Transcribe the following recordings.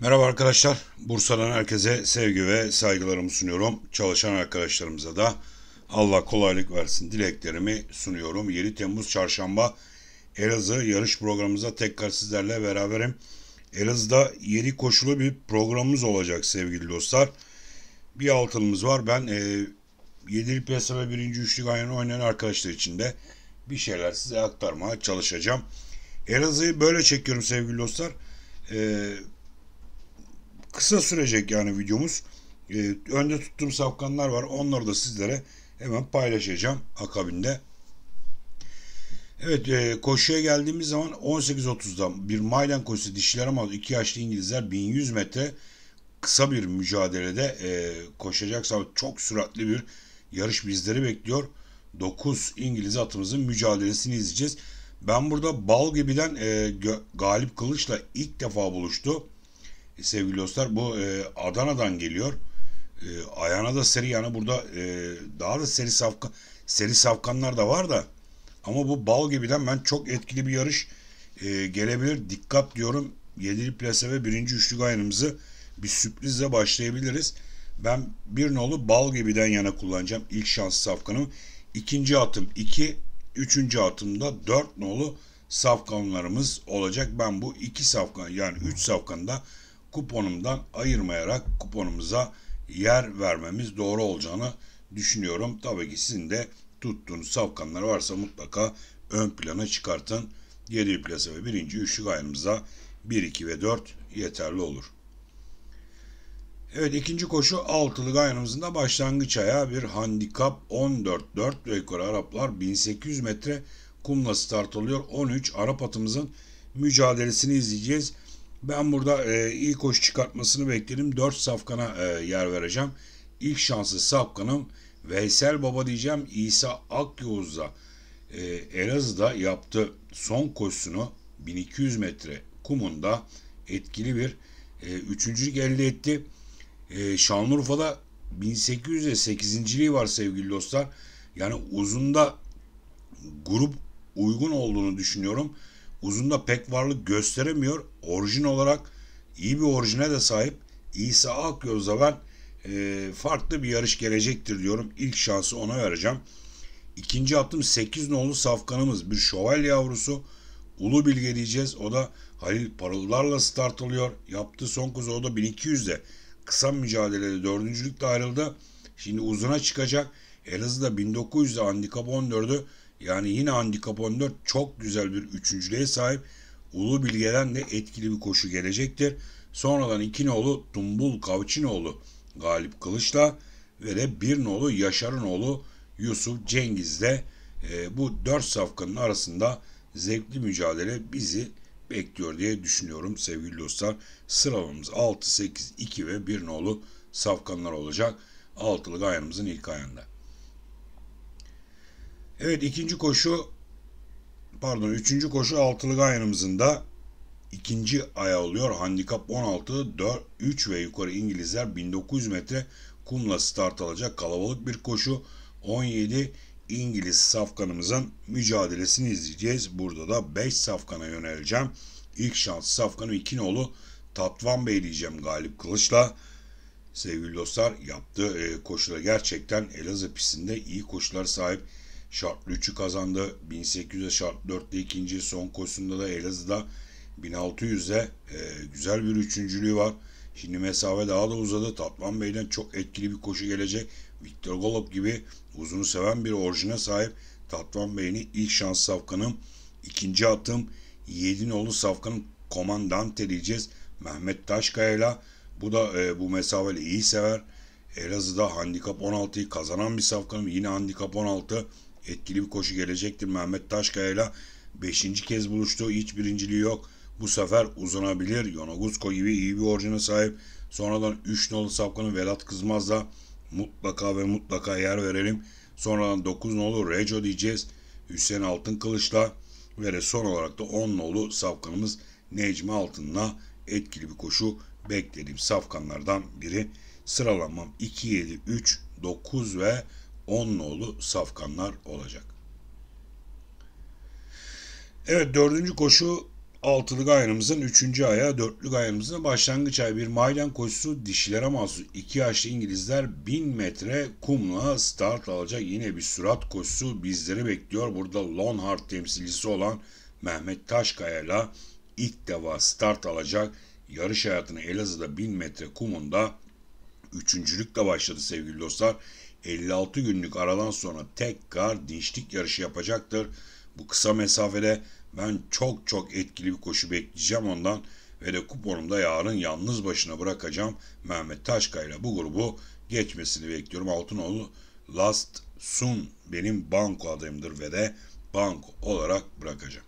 Merhaba arkadaşlar. Bursa'dan herkese sevgi ve saygılarımı sunuyorum. Çalışan arkadaşlarımıza da Allah kolaylık versin dileklerimi sunuyorum. 7 Temmuz Çarşamba Elazığ yarış programımıza tekrar sizlerle beraberim. Elazığ'da 7 koşulu bir programımız olacak sevgili dostlar. Bir altımız var. Ben e, 7'lik piyasa ve 1. üçlük ayını oynayan arkadaşlar için de bir şeyler size aktarmaya çalışacağım. Elazığ'ı böyle çekiyorum sevgili dostlar. Eee kısa sürecek yani videomuz. E, önde tuttuğum safkanlar var. Onları da sizlere hemen paylaşacağım akabinde. Evet e, koşuya geldiğimiz zaman 18.30'da bir Maylan koşusu dişiler ama 2 yaşlı İngilizler 1100 metre kısa bir mücadelede e, koşacaksa çok süratli bir yarış bizleri bekliyor. 9 İngiliz atımızın mücadelesini izleyeceğiz. Ben burada bal gibiden e, galip kılıçla ilk defa buluştu sevgili dostlar. Bu e, Adana'dan geliyor. E, ayağına da seri yani burada e, daha da seri safka seri safkanlar da var da ama bu bal gibiden ben çok etkili bir yarış e, gelebilir. Dikkat diyorum. Yedili plase ve birinci üçlük aynımızı bir sürprizle başlayabiliriz. Ben bir nolu bal gibiden yana kullanacağım. ilk şanslı safkanımı. İkinci atım 2, iki, üçüncü atımda 4 nolu safkanlarımız olacak. Ben bu iki safkan yani üç safkanı da kuponumdan ayırmayarak kuponumuza yer vermemiz doğru olacağını düşünüyorum. Tabii ki sizin de tuttuğunuz savkanlar varsa mutlaka ön plana çıkartın. 7 plasa ve 1. üçlük ayarımıza 1, 2 ve 4 yeterli olur. Evet ikinci koşu altılı gayanımızın da başlangıç ayağı bir handikap 14-4 ve yukarı Araplar 1800 metre kumla start oluyor 13 Arap atımızın mücadelesini izleyeceğiz. Ben burada e, ilk hoş çıkartmasını bekledim. 4 safkana e, yer vereceğim. İlk şanslı safkanım Veysel Baba diyeceğim. İsa Akyoz'da e, Elazığ'da yaptı son koşusunu 1200 metre kumunda etkili bir e, üçüncülük elde etti. E, Şanlıurfa'da 1800'e 8.liği var sevgili dostlar. Yani uzunda grup uygun olduğunu düşünüyorum. Uzunda pek varlık gösteremiyor. Orijin olarak iyi bir orijine de sahip. İsa Akyoz'a ben e, farklı bir yarış gelecektir diyorum. İlk şansı ona vereceğim. İkinci attım 8 nolu safkanımız bir şövalye yavrusu. Ulu Bilge diyeceğiz. O da Halil Paralılarla start alıyor. Yaptığı son kuzu o da 1200'de. Kısa mücadelede dördüncülükle ayrıldı. Şimdi uzuna çıkacak. Elazığ'da 1900'de handikap 14'ü yani yine handikap 14 çok güzel bir üçüncülüğe sahip. Ulu Bilge'den de etkili bir koşu gelecektir. Sonradan iki nolu Tumbul Kavçinoğlu Galip Kılıç'la ve de bir nolu Yaşar'ın oğlu Yusuf Cengiz'de e, bu dört safkanın arasında zevkli mücadele bizi bekliyor diye düşünüyorum sevgili dostlar. Sıralamamız 6, 8, 2 ve 1 nolu safkanlar olacak. Altılı gayanımızın ilk ayağında. Evet ikinci koşu pardon üçüncü koşu altılık gayrımızın da ikinci aya oluyor. Handikap 16, 4, 3 ve yukarı İngilizler 1900 metre kumla start alacak kalabalık bir koşu. 17 İngiliz safkanımızın mücadelesini izleyeceğiz. Burada da 5 safkana yöneleceğim. İlk şans safkanı İkinoğlu Tatvan Bey diyeceğim Galip Kılıç'la. Sevgili dostlar yaptığı e, koşuda gerçekten Elazığ pistinde iyi koşular sahip Şartlı 3'ü kazandı. 1800'e şartlı 4'te ikinci. Son koşusunda da Elazığ'da 1600'e e, güzel bir üçüncülüğü var. Şimdi mesafe daha da uzadı. Tatvan Bey'den çok etkili bir koşu gelecek. Victor Golub gibi uzunu seven bir orijine sahip. Tatvan Bey'in ilk şans safkanım. ikinci atım 7 nolu safkanım komandante diyeceğiz. Mehmet Taşkaya'yla bu da e, bu mesafeli iyi sever. Elazığ'da handikap 16'yı kazanan bir safkanım. Yine handikap 16. Etkili bir koşu gelecektir. Mehmet Taşkaya ile 5. kez buluştu. Hiç birinciliği yok. Bu sefer uzanabilir. Yonagusko gibi iyi bir orijine sahip. Sonradan 3 nolu sapkanı Velat Kızmaz'la mutlaka ve mutlaka yer verelim. Sonradan 9 nolu Reco diyeceğiz. Hüseyin Altın Kılıç'la ve son olarak da 10 nolu safkanımız Necmi Altın'la etkili bir koşu beklediğim safkanlardan biri. Sıralamam 2, 7, 3, 9 ve 10 nolu safkanlar olacak. Evet dördüncü koşu altılı gayrımızın üçüncü aya dörtlük gayrımızın başlangıç ayı bir maydan koşusu dişilere mahsus. iki yaşlı İngilizler bin metre kumla start alacak. Yine bir sürat koşusu bizleri bekliyor. Burada Lonhart temsilcisi olan Mehmet Taşkaya ile ilk defa start alacak. Yarış hayatını Elazığ'da bin metre kumunda üçüncülükle başladı sevgili dostlar. 56 günlük aradan sonra tekrar dinçlik yarışı yapacaktır. Bu kısa mesafede ben çok çok etkili bir koşu bekleyeceğim ondan ve de kuponumda yarın yalnız başına bırakacağım Mehmet Taşka ile bu grubu geçmesini bekliyorum. Altınoğlu Last Sun benim banko adayımdır ve de banko olarak bırakacağım.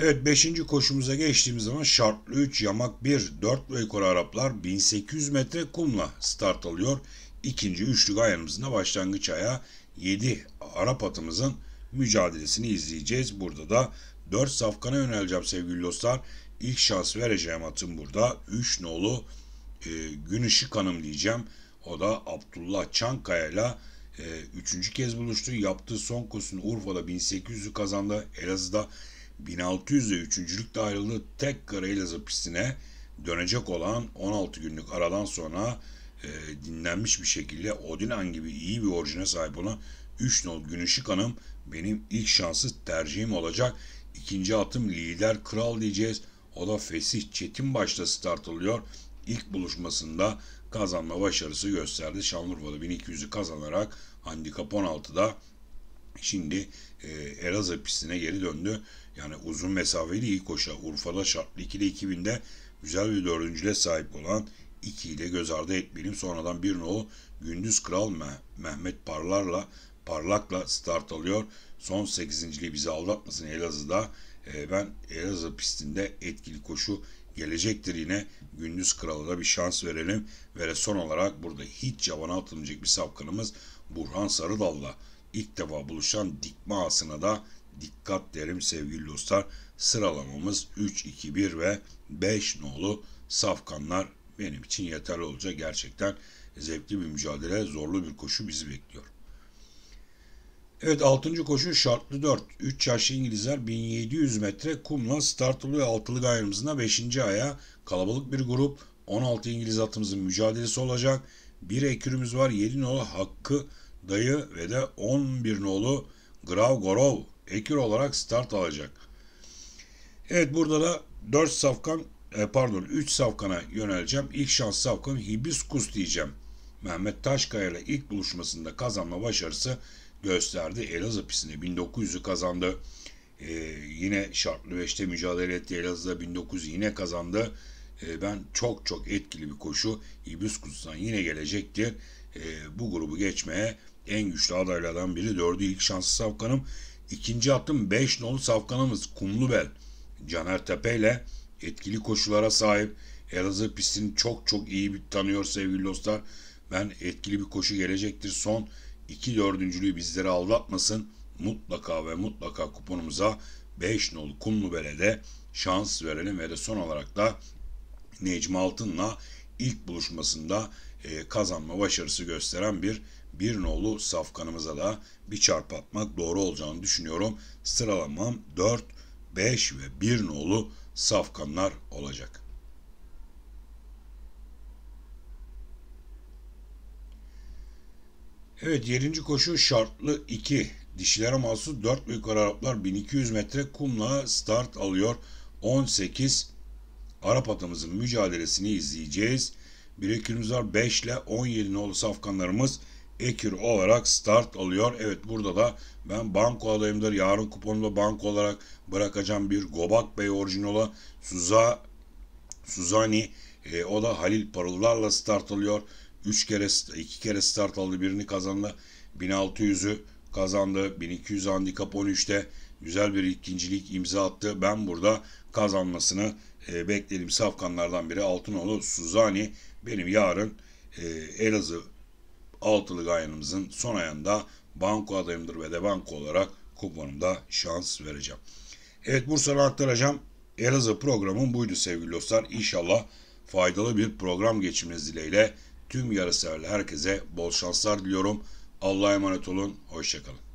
Evet 5. koşumuza geçtiğimiz zaman şartlı 3, yamak 1, 4 ve yukarı Araplar 1800 metre kumla start alıyor. İkinci üçlük ayağımızın da başlangıç ayağı 7 Arap atımızın mücadelesini izleyeceğiz. Burada da 4 safkana yöneleceğim sevgili dostlar. İlk şans vereceğim atım burada. 3 nolu e, gün ışık hanım diyeceğim. O da Abdullah Çankaya ile üçüncü kez buluştu. Yaptığı son koşusunu Urfa'da 1800'ü kazandı. Elazığ'da 1600'de üçüncülükle ayrıldığı tek kara Elazığ pistine dönecek olan 16 günlük aradan sonra e, dinlenmiş bir şekilde Odinan gibi iyi bir orijine sahip olan 3 nol Günüşük Hanım benim ilk şansı tercihim olacak. İkinci atım lider kral diyeceğiz. O da Fesih Çetin başta start alıyor. İlk buluşmasında kazanma başarısı gösterdi. Şanlıurfa'da 1200'ü kazanarak handikap 16'da şimdi e, Elazığ pistine geri döndü. Yani uzun mesafeli iyi koşa Urfa'da şartlı ile 2000'de güzel bir dördüncüle sahip olan 2 ile göz ardı etmeyelim. Sonradan bir nolu Gündüz Kral Meh Mehmet Parlar'la Parlak'la start alıyor. Son 8.liği bizi aldatmasın Elazığ'da. E, ben Elazığ pistinde etkili koşu gelecektir yine. Gündüz Kral'a da bir şans verelim. Ve son olarak burada hiç yabana atılmayacak bir sapkınımız Burhan Sarıdal'la ilk defa buluşan dikme asına da Dikkat derim sevgili dostlar. Sıralamamız 3, 2, 1 ve 5 nolu safkanlar benim için yeterli olacak. Gerçekten zevkli bir mücadele, zorlu bir koşu bizi bekliyor. Evet 6. koşu şartlı 4. 3 yaşlı İngilizler 1700 metre kumla start oluyor. Altılı gayrımızına 5. aya kalabalık bir grup. 16 İngiliz atımızın mücadelesi olacak. Bir ekürümüz var. 7 nolu Hakkı Dayı ve de 11 nolu Grav Gorov ekür olarak start alacak. Evet burada da 4 safkan e, pardon 3 safkana yöneleceğim. İlk şans safkan Hibiskus diyeceğim. Mehmet Taşkaya ile ilk buluşmasında kazanma başarısı gösterdi. Elazığ pistinde 1900'ü kazandı. E, yine şartlı 5'te mücadele etti. Elazığ'da 1900'ü yine kazandı. E, ben çok çok etkili bir koşu Hibiskus'tan yine gelecektir. E, bu grubu geçmeye en güçlü adaylardan biri dördü ilk şanslı Safkan'ım. İkinci hattın 5 nolu safkanımız Kumlubel, Caner Tepe ile etkili koşulara sahip. Elazığ pistini çok çok iyi bir tanıyor sevgili dostlar. Ben etkili bir koşu gelecektir. Son 2 dördüncülüğü bizlere aldatmasın. Mutlaka ve mutlaka kuponumuza 5 nolu Kumlubel'e de şans verelim ve de son olarak da Necmi Altın'la ilk buluşmasında e, kazanma başarısı gösteren bir bir nolu safkanımıza da bir çarp atmak doğru olacağını düşünüyorum. Sıralamam 4, 5 ve 1 nolu safkanlar olacak. Evet 7. koşu şartlı 2. Dişilere mahsus 4 büyük Araplar 1200 metre kumla start alıyor. 18 Arap atamızın mücadelesini izleyeceğiz. Birekünümüz var 5 ile 17 nolu safkanlarımız Ekür olarak start alıyor. Evet burada da ben banko adayımdır. Yarın kuponumda banko olarak bırakacağım bir Gobak Bey orijinala Suza, Suzani e, o da Halil Parıllarla start alıyor. 3 kere 2 kere start aldı. Birini kazandı. 1600'ü kazandı. 1200 handikap 13'te güzel bir ikincilik imza attı. Ben burada kazanmasını e, beklediğim safkanlardan biri Altınoğlu Suzani benim yarın e, Elazığ Altılı Ganyan'ımızın son ayında banko adayımdır ve de banko olarak kuponumda şans vereceğim. Evet Bursa'dan aktaracağım. Elazığ programım buydu sevgili dostlar. İnşallah faydalı bir program geçirmeniz dileğiyle tüm yarıseverli herkese bol şanslar diliyorum. Allah'a emanet olun. Hoşçakalın.